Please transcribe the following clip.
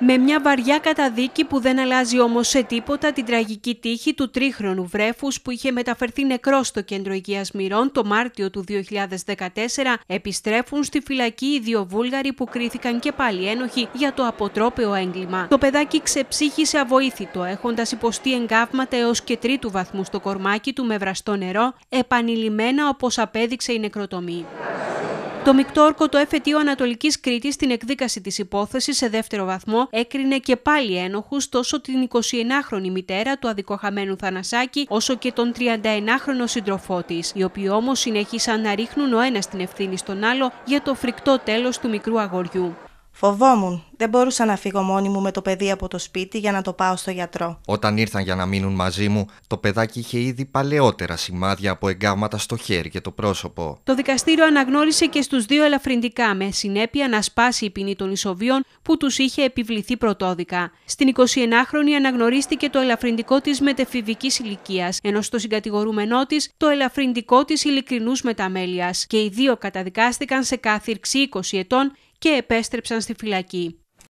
Με μια βαριά καταδίκη που δεν αλλάζει όμως σε τίποτα την τραγική τύχη του τρίχρονου βρέφους που είχε μεταφερθεί νεκρό στο κέντρο υγείας Μυρών το Μάρτιο του 2014 επιστρέφουν στη φυλακή οι δύο Βούλγαροι που κρίθηκαν και πάλι ένοχοι για το αποτρόπαιο έγκλημα. Το παιδάκι ξεψύχησε αβοήθητο έχοντας υποστεί εγκάβματα έως και τρίτου βαθμού στο κορμάκι του με βραστό νερό επανειλημμένα όπως απέδειξε η νεκροτομή. Το Μικτόρκο το εφετείο Ανατολικής Κρήτης στην εκδίκαση της υπόθεσης σε δεύτερο βαθμό έκρινε και πάλι ένοχους τόσο την 21 χρονη μητέρα του αδικοχαμένου Θανασάκη όσο και τον 31χρονο σύντροφό της, οι οποίοι όμως συνέχισαν να ρίχνουν ο ένας την ευθύνη στον άλλο για το φρικτό τέλος του μικρού αγοριού. Φοβόμουν. Δεν μπορούσα να φύγω μόνη μου με το παιδί από το σπίτι για να το πάω στο γιατρό. Όταν ήρθαν για να μείνουν μαζί μου, το παιδάκι είχε ήδη παλαιότερα σημάδια από εγκάματα στο χέρι και το πρόσωπο. Το δικαστήριο αναγνώρισε και στους δύο ελαφρυντικά, με συνέπεια να σπάσει η ποινή των ισοβίων που τους είχε επιβληθεί πρωτόδικα. Στην 21 χρονη αναγνωρίστηκε το ελαφρυντικό της μετεφηβικής ηλικίας, ενώ στο συγκατηγορούμενό της το ελαφρυντικό της ειλικρινούς μεταμέλειας. Και οι δύο καταδικάστηκαν σε κάθυρξη 20 ετών και επέστρεψαν στη φυλακή.